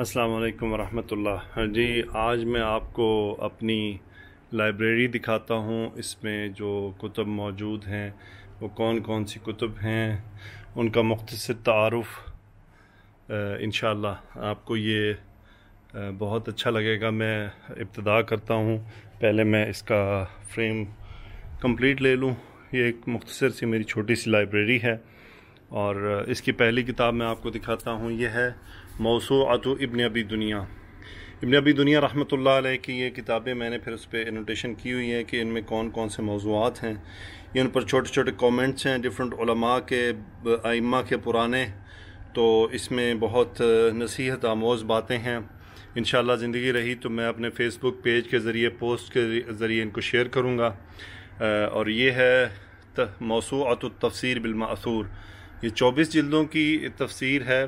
अस्सलाम वालेकुम हाँ जी आज मैं आपको अपनी लाइब्रेरी दिखाता हूँ इसमें जो कुतुब मौजूद हैं वो कौन कौन सी कुतुब हैं उनका मुख्तर तारफ़ इन आपको ये बहुत अच्छा लगेगा मैं इब्तदा करता हूँ पहले मैं इसका फ्रेम कंप्लीट ले लूँ ये एक मुख्तर सी मेरी छोटी सी लाइब्रेरी है और इसकी पहली किताब मैं आपको दिखाता हूँ यह है मौसू अतु इबन अबी दुनिया इबन अबी दुनिया रहमतुल्लाह अलैह की ये किताबें मैंने फिर उस पर एनोटेशन की हुई है कि इनमें कौन कौन से मौजूद हैं ये उन पर छोटे छोटे कमेंट्स हैं डिफरेंट उलमा के आइमा के पुराने तो इसमें बहुत नसीहत आमोज बातें हैं इन ज़िंदगी रही तो मैं अपने फ़ेसबुक पेज के ज़रिए पोस्ट के ज़रिए इनको शेयर करूँगा और ये है मौसू तफसर बिलमासूर ये चौबीस जिल्दों की तफसीर है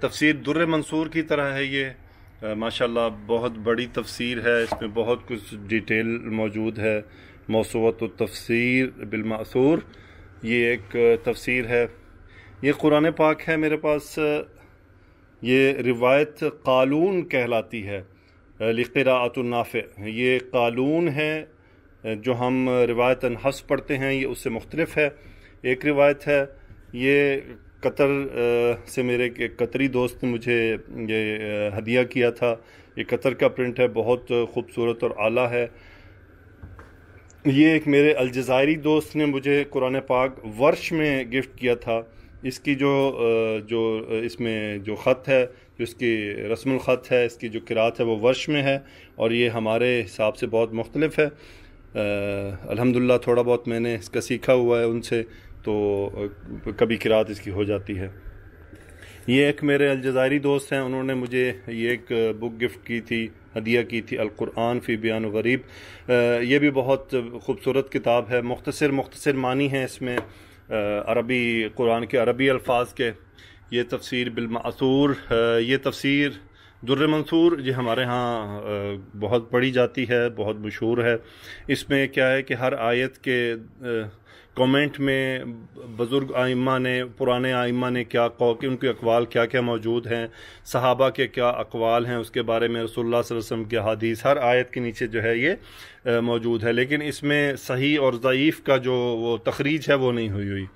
तफसीर दुर्र मंसूर की तरह है ये माशाल्लाह बहुत बड़ी तफसीर है इसमें बहुत कुछ डिटेल मौजूद है मौसुत तफसीर बिलमासूर ये एक तफसीर है ये कुरान पाक है मेरे पास ये रिवायत कलून कहलाती है लिक़रातनाफ़ ये कलून है जो हम रिवायतन हस पढ़ते हैं ये उससे मुख्तलफ़ है एक रिवायत है ये कतर से मेरे कतरी दोस्त ने मुझे ये हदिया किया था ये कतर का प्रिंट है बहुत खूबसूरत और आला है ये एक मेरे अलजायरी दोस्त ने मुझे कुरान पाक वर्ष में गिफ्ट किया था इसकी जो जो इसमें जो ख़त है जो इसकी रस्म ख़त है इसकी जो किरात है वो वर्ष में है और ये हमारे हिसाब से बहुत मुख्तलफ है अल्हम्दुलिल्लाह थोड़ा बहुत मैंने इसका सीखा हुआ है उनसे तो कभी किरात इसकी हो जाती है ये एक मेरे अलजायरी दोस्त हैं उन्होंने मुझे ये एक बुक गिफ्ट की थी हदिया की थी अलकुरान फ़ी बयान गरीब ये भी बहुत खूबसूरत किताब है मुख्तर मुख्तर मानी है इसमें अरबी कुरान के अरबी अल्फाज के ये तफसीर बिलमासूर ये तफसीर दुर्र मंसूर ये हमारे यहाँ बहुत पढ़ी जाती है बहुत मशहूर है इसमें क्या है कि हर आयत के कमेंट में बुज़ुर्ग आइमा ने पुराने आइमा ने क्या कि उनके अकवाल क्या क्या मौजूद हैं सहाबा के क्या अकवाल हैं उसके बारे में रसोल्ला वसम के हदीस हर आयत के नीचे जो है ये मौजूद है लेकिन इसमें सही और ज़यीफ़ का जो वो तखरीज है वो नहीं हुई हुई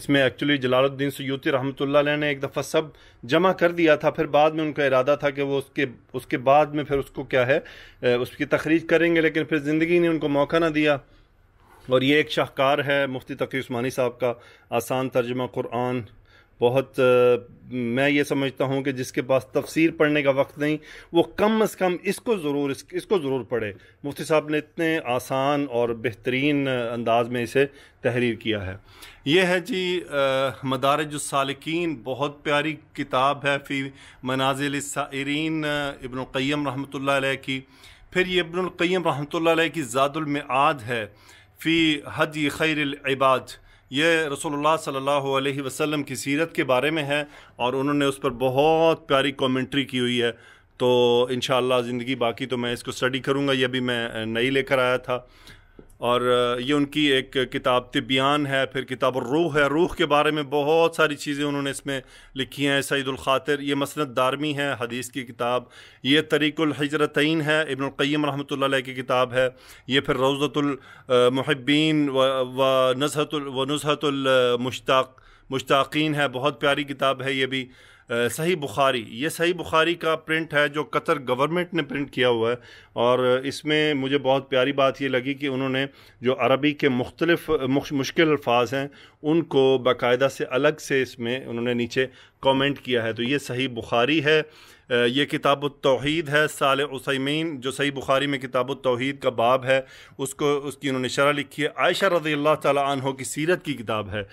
इसमें एक्चुअली जलालुद्दीन सयूती रहमत ने एक दफ़ा सब जमा कर दिया था फिर बाद में उनका इरादा था कि वो उसके उसके बाद में फिर उसको क्या है उसकी तखरीज करेंगे लेकिन फिर ज़िंदगी ने उनको मौका ना दिया और ये एक शाहकार है मुफ्ती तकी उस्मानी साहब का आसान तर्जमा कुरान बहुत आ, मैं ये समझता हूँ कि जिसके पास तफसीर पढ़ने का वक्त नहीं वो कम अज़ कम इसको ज़रूर इस, इसको ज़रूर पढ़े मुफ्ती साहब ने इतने आसान और बेहतरीन अंदाज में इसे तहरीर किया है यह है जी मदारजालकिन बहुत प्यारी किताब है फ़ी मनाजिल सायरीन इबन क़यम रहमत की फिर ये इबन रहमत रहमत की ज़ादुलमआद है फ़ी हदी खैर इबाद ये रसोल्ला सल्लल्लाहु अलैहि की सीरत के बारे में है और उन्होंने उस पर बहुत प्यारी कॉमेंट्री की हुई है तो इन ज़िंदगी बाकी तो मैं इसको स्टडी करूँगा यह भी मैं नई लेकर आया था और ये उनकी एक किताब तिबियान है फिर किताब रूह है रूह के बारे में बहुत सारी चीज़ें उन्होंने इसमें लिखी हैं सईदातिर ये मसनत दारमी है हदीस की किताब ये तरीक़ुलहजरतन है इबन क़य्यम रहमत की किताब है ये फिर रोज़तुलमहब्बीन व व नजहत व नजहतुलमुश्ताक मुश्ताकीन है बहुत प्यारी किताब है ये भी सही बुखारी ये सही बुखारी का प्रिंट है जो कतर गवर्नमेंट ने प्रिंट किया हुआ है और इसमें मुझे बहुत प्यारी बात ये लगी कि उन्होंने जो अरबी के मुख्तलिफ मुश्किल अल्फाज हैं उनको बाकायदा से अलग से इसमें उन्होंने नीचे कमेंट किया है तो ये सही बुखारी है ये किताब तोहद है साल उसमीन जो सही बुखारी में किताब तोहद का बाब है उसको उसकी उन्होंने शरह लिखी है आयशा रज़ी अल्लाह की सीरत की किताब है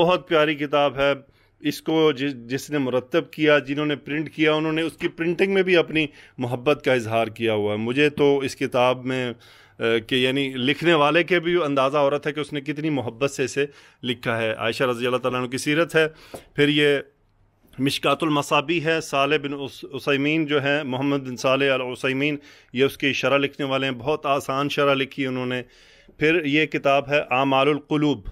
बहुत प्यारी किताब है इसको जि, जिसने मुरतब किया जिन्होंने प्रिंट किया उन्होंने उसकी प्रिंटिंग में भी अपनी मोहब्बत का इजहार किया हुआ है मुझे तो इस किताब में कि यानी लिखने वाले के भी अंदाज़ा हो रहा था कि उसने कितनी मोहब्बत से इसे लिखा है आयशा रजी अल्लाह तु की सीरत है फिर ये मसाबी है साले बिन उसमीन जो है मोहम्मद बिन साल अलसैमीन ये उसकी शरह लिखने वाले हैं बहुत आसान शरह लिखी उन्होंने फिर ये किताब है आमालकलूब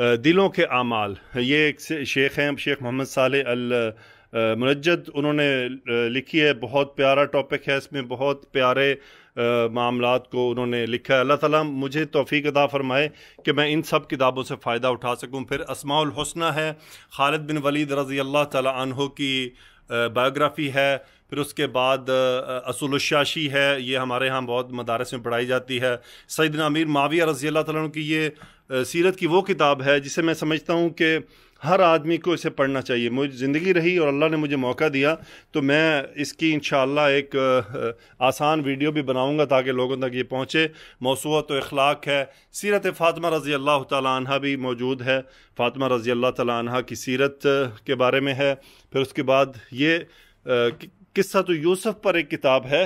दिलों के आमाल ये एक शेख हैं शेख मोहम्मद साल अल मुनजद उन्होंने लिखी है बहुत प्यारा टॉपिक है इसमें बहुत प्यारे मामला को उन्होंने लिखा है अल्लाह ताला मुझे तोफ़ी अदा फ़रमाए कि मैं इन सब किताबों से फ़ायदा उठा सकूँ फिर असमाउल हसना है खालिद बिन वलीद रज़ी अल्लाह ताला की बायोग्राफी है फिर उसके बाद असुलशाशी है ये हमारे यहाँ बहुत मदारस में पढ़ाई जाती है सईद अमीर माविया रजी अल्लाह तु की ये सीरत की वो किताब है जिसे मैं समझता हूँ कि हर आदमी को इसे पढ़ना चाहिए मुझे ज़िंदगी रही और अल्लाह ने मुझे मौका दिया तो मैं इसकी इन एक आसान वीडियो भी बनाऊँगा ताकि लोगों तक ये पहुँचे मौसूत तो अखलाक है सीरत फ़ातिमा रज़ी अल्लाह तह भी मौजूद है फ़ातिमा रज़ी अल्लाह तह की सीरत के बारे में है फिर उसके बाद ये किस्सा तो यूसुफ़ पर एक किताब है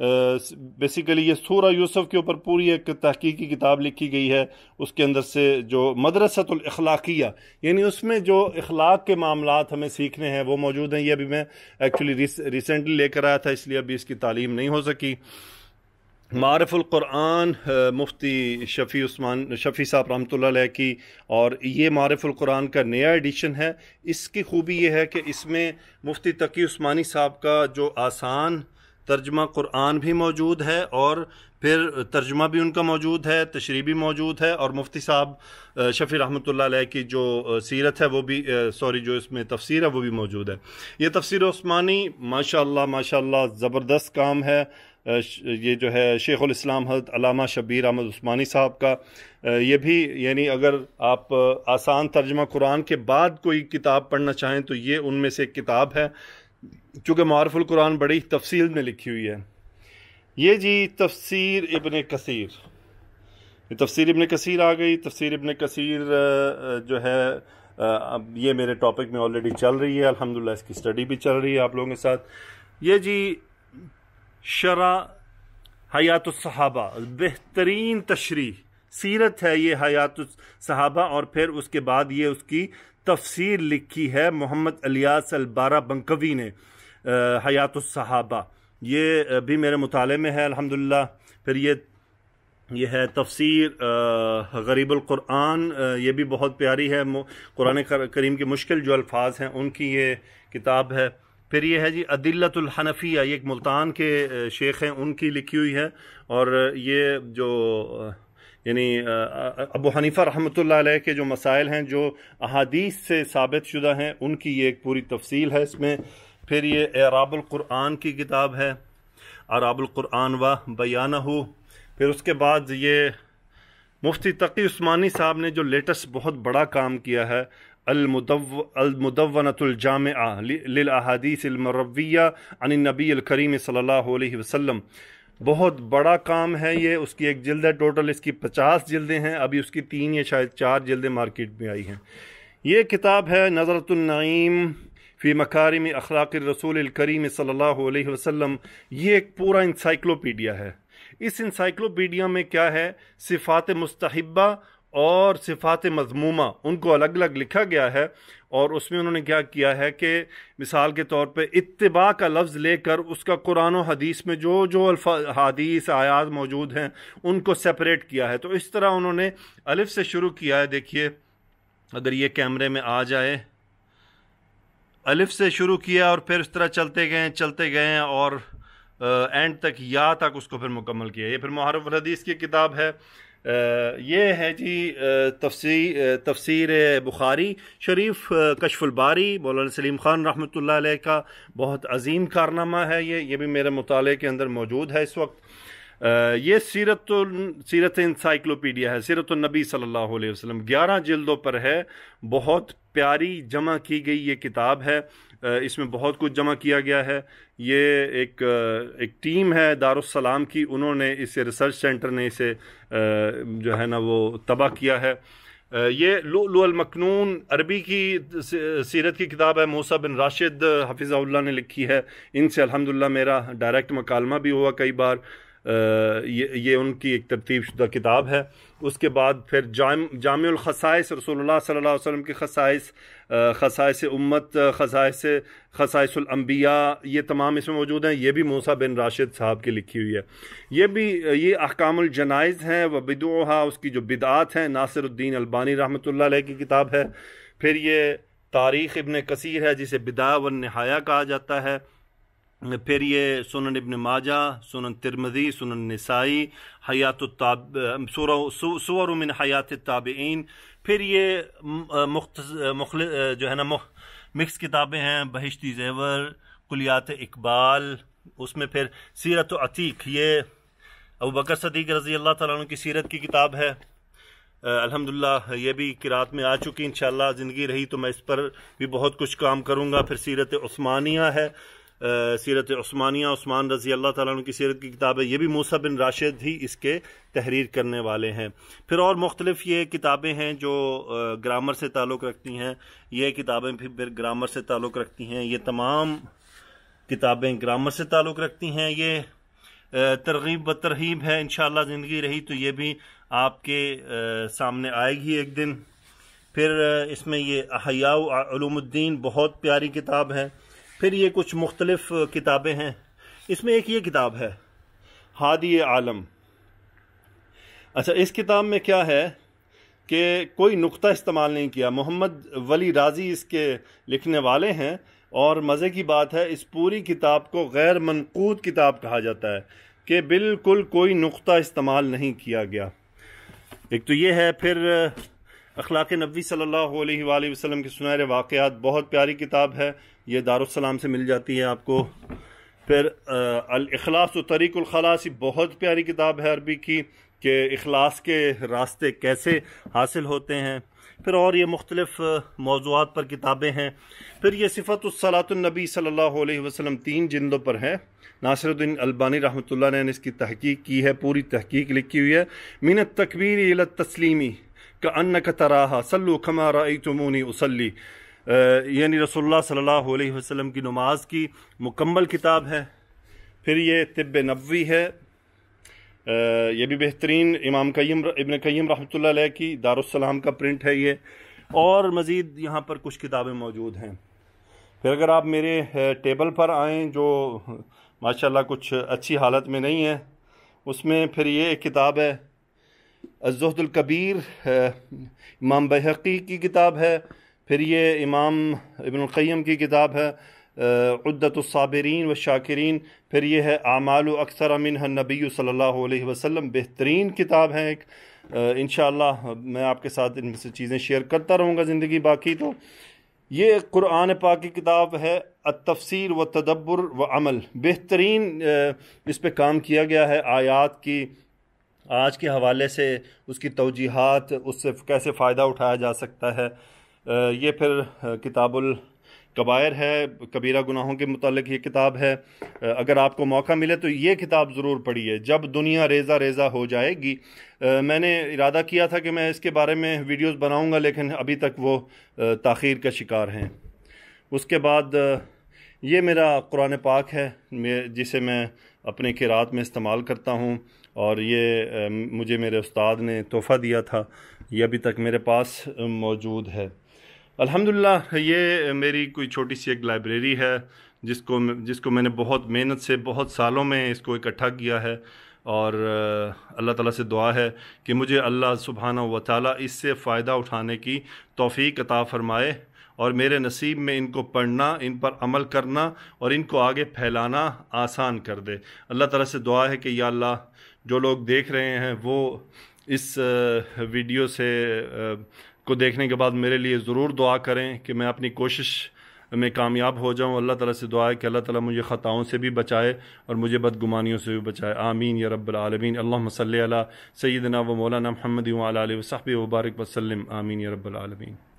बेसिकली ये सूरा यूसुफ के ऊपर पूरी एक तहकीकी किताब लिखी गई है उसके अंदर से जो मदरसतलाखिया यानी उसमें जो अखलाक के मामला हमें सीखने हैं वो मौजूद हैं ये अभी मैं एक्चुअली रिसेंटली लेकर आया था इसलिए अभी इसकी तालीम नहीं हो सकी मारफ़ुल्क़ुरान मुफ्ती शफ़ी उस्मान शफ़ी साहब रहमत की और ये मारफ़ुल्क़ुरान का नया एडिशन है इसकी खूबी ये है कि इसमें मुफ्ती तकी उस्मानी साहब का जो आसान तर्जमा कुरान भी मौजूद है और फिर तर्जमा भी उनका मौजूद है तशरी भी मौजूद है और मुफ्ती साहब शफ़ी रहमत की जो सीरत है वो भी सॉरी जो इसमें तफसीर है वो भी मौजूद है ये तफसर ओस्मानी माशा माशा ज़बरदस्त काम है ये जो है शेख हजरत अलामा शबीर अहमद उस्मानी साहब का ये भी यानी अगर आप आसान तर्जमा कुरान के बाद कोई किताब पढ़ना चाहें तो ये उनमें से एक किताब है चूँकि मारफुल कुरान बड़ी तफसील में लिखी हुई है ये जी तफसीर इबन कसीर तफसीर इबन कसीर आ गई तफसीर इबन कसीर जो है अब ये मेरे टॉपिक में ऑलरेडी चल रही है अल्हम्दुलिल्लाह इसकी स्टडी भी चल रही है आप लोगों के साथ ये जी शरा हयात सहाबा बेहतरीन तशरी सीरत है ये हयात सहाबा और फिर उसके बाद ये उसकी तफसीर लिखी है मोहम्मद अलियास अलबारा बंकवी ने हयात सहाबा ये भी मेरे मुताले में है अल्हम्दुलिल्लाह फिर ये यह है तफसीर कुरान ये भी बहुत प्यारी है कुरान करीम के मुश्किल जो अल्फाज हैं उनकी ये किताब है फिर ये है जी अदिलतुलहनफिया ये एक मुल्तान के शेख हैं उनकी लिखी हुई है और ये जो यानी अबू हनीफ़ा रहमत ला के जो मसाइल हैं जो अहादीस से साबित शुदा हैं उनकी ये एक पूरी तफसील है इसमें फिर ये एराबुल्क़ुरान की किताब है अराबुल्क़ुरान व बयाना हो फिर उसके बाद ये मुफ्ती तकी उस्मानी साहब ने जो लेटेस्ट बहुत बड़ा काम किया है अलमुदवनतुलजाम लिल अहादीस अलमरविया अन नबी करीम सल्लल्लाहु वसम बहुत बड़ा काम है ये उसकी एक जिल्द है टोटल इसकी पचास जिल्दें हैं अभी उसकी तीन या शायद चार जिल्दें मार्केट में आई हैं ये किताब है नज़रतुलनईम फ़ी मकारिम अखलाक रसूल करीम सल्ला वसम ये एक पूरा इंसाइक्लोपीडिया है इस इंसाइक्लोपीडिया में क्या है सिफ़ात मुस्तहबा और सिफात मजमूमा उनको अलग अलग लिखा गया है और उसमें उन्होंने क्या किया है कि मिसाल के तौर पे इतबा का लफ्ज़ लेकर उसका कुरान हदीस में जो जो हदीस आयात मौजूद हैं उनको सेपरेट किया है तो इस तरह उन्होंने अलिफ से शुरू किया है देखिए अगर ये कैमरे में आ जाए अलिफ से शुरू किया और फिर इस तरह चलते गए चलते गए और एंड तक या तक उसको फिर मुकम्मल किया ये फिर महारफ हदीस की किताब है ये है जी तफसी तफसीर बुखारी शरीफ कशफुलबारी मौलाना सलीम ख़ान रहमत का बहुत अजीम कारनामा है ये ये भी मेरे मुताले के अंदर मौजूद है इस वक्त ये सीरत सीरत इंसाइक्लोपीडिया है सीरत नबी सल्लल्लाहु अलैहि वसल्लम ग्यारह जल्दों पर है बहुत प्यारी जमा की गई ये किताब है इसमें बहुत कुछ जमा किया गया है ये एक एक टीम है दारुसलाम की उन्होंने इसे रिसर्च सेंटर ने इसे जो है ना वो तबाह किया है ये लुलमकनून अरबी की सीरत की किताब है मूसा बिन राशिद हफिज़ाउल्ला ने लिखी है इनसे अल्हम्दुलिल्लाह मेरा डायरेक्ट मकालमा भी हुआ कई बार ये ये उनकी एक तरतीब शुदा किताब है उसके बाद फिर जाम जामसाइस रसोल्ला सल्ला वसम के खसाइस खसाइस उम्मत खसाइस खसाइसम्बिया ये तमाम इसमें मौजूद हैं ये भी मूसा बिन राशिद साहब की लिखी हुई है ये भी ये अहकामजनाइज़ हैं व बिदोहा उसकी जो बिदात हैं नासिरुद्दीन अलबानी रहमत की किताब है फिर ये तारीख़ इबन कसीर है जिसे बिदा व नहाया कहा जाता है फिर ये सुनन इबन माजा सुनन तिरमदी सुनन नसाई हयात ताब हयात ताबीन फिर ये मुख्त मुखल जो है ना मिक्स किताबें हैं बहिश्ती जेवर कुलियात इकबाल उसमें फिर सीरत अतीक ये अबू बकर सदीक रज़ी अल्लाह तुम की सीरत की किताब है अल्हम्दुलिल्लाह ये भी किरात में आ चुकी इन ज़िंदगी रही तो मैं इस पर भी बहुत कुछ काम करूँगा फिर सीरत उस्मानिया है सीरत ओस्मानिया ओस्मान रज़ी अल्लाह ताली की सीरत की किताब है ये भी मूसा बिन राशिद ही इसके तहरीर करने वाले हैं फिर और मुख्तलिफ ये किताबें हैं जो ग्रामर से ताल्लुक़ रखती हैं ये किताबें भी फिर ग्रामर से ताल्लुक़ रखती हैं ये तमाम किताबें ग्रामर से ताल्लुक़ रखती हैं ये तरगीब ब तरहीब है इन ज़िंदगी रही तो ये भी आपके सामने आएगी एक दिन फिर इसमें ये अहियाउलूमुद्दीन बहुत प्यारी किताब है फिर ये कुछ मुख्तलिफ किताबें हैं इसमें एक ये किताब है हादी आलम अच्छा इस किताब में क्या है कि कोई नुक्ता इस्तेमाल नहीं किया मोहम्मद वली राजी इसके लिखने वाले हैं और मज़े की बात है इस पूरी किताब को गैर मनकूद किताब कहा जाता है कि बिल्कुल कोई नुक्ता इस्तेमाल नहीं किया गया एक तो ये है फिर अखलाक नबी सल्लल्लाहु अलैहि वसल्लम के सुनहरे वाक़ात बहुत प्यारी किताब है ये दारुसलाम से मिल जाती है आपको फिर व तरीक़ुलखलास बहुत प्यारी किताब है अरबी की कि अखलास के रास्ते कैसे हासिल होते हैं फिर और ये मुख्तलफ़ मौजूद पर किताबें हैं फिर ये सिफ़तुलसलातनबी सल्ला वसम तीन जिंदों पर हैं नासिरुद्दीन अलबानी रहमत ने इसकी तहकीक की है पूरी तहकीक लिखी हुई है मीनत तकबीर तस्लीमी كأنك تراها صلوا كما رأيتموني أصلي यानी रसोल्ला सल्लल्लाहु अलैहि वसल्लम की नमाज की मुकम्मल किताब है फिर ये तिब नबी है ये भी बेहतरीन इमाम कईम इबन कईम रहमतुल्लाह की दारुसलाम का प्रिंट है ये और मज़ीद यहाँ पर कुछ किताबें मौजूद हैं फिर अगर आप मेरे टेबल पर आएँ जो माशाल्लाह कुछ अच्छी हालत में नहीं है उसमें फिर ये एक किताब है जहदुल्कबीर इमाम बहकी की किताब है फिर ये इमाम इबनकैम की किताब है उद्दतसाबरीन व शाकिरीन फिर यह है आमाल अक्सर अमिन नबी सल्ला वसम बेहतरीन किताब है एक eh, इन मैं आपके साथ इन से चीज़ें शेयर करता रहूँगा ज़िंदगी बाकी तो ये कुरान पाक की किताब है तफसर व तदब्बर व अमल बेहतरीन eh, इस पर काम किया गया है आयात की आज के हवाले से उसकी तोजीहत उससे कैसे फ़ायदा उठाया जा सकता है ये फिर किताबुल कबायर है कबीरा गुनाहों के मतलब ये किताब है अगर आपको मौका मिले तो ये किताब ज़रूर पढ़िए जब दुनिया रेजा रेजा हो जाएगी मैंने इरादा किया था कि मैं इसके बारे में वीडियोस बनाऊंगा लेकिन अभी तक वो ताखीर का शिकार हैं उसके बाद ये मेरा कुरान पाक है जिसे मैं अपने किरात में इस्तेमाल करता हूँ और ये मुझे मेरे उस्ताद ने तोहफ़ा दिया था ये अभी तक मेरे पास मौजूद है अल्हम्दुलिल्लाह ये मेरी कोई छोटी सी एक लाइब्रेरी है जिसको जिसको मैंने बहुत मेहनत से बहुत सालों में इसको इकट्ठा किया है और अल्लाह ताला से दुआ है कि मुझे अल्लाह सुबहाना व ताली इससे फ़ायदा उठाने की तोफ़ी अता फ़रमाए और मेरे नसीब में इनको पढ़ना इन पर अमल करना और इनको आगे फैलाना आसान कर दे अल्लाह ताला से दुआ है कि या अल्लाह जो लोग देख रहे हैं वो इस वीडियो से को देखने के बाद मेरे लिए ज़रूर दुआ करें कि मैं अपनी कोशिश मैं कामयाब हो जाऊं अल्लाह ताला से दुआ है कि अल्लाह ताला मुझे ख़ताओं से भी बचाए और मुझे बदगुमानियों से भी बचाए आमीन या रबालमीन आलमीन अल्लाह सल सैदना व मौलाना महमदी वसाब वबारक वसलम आमीन या रबालमीन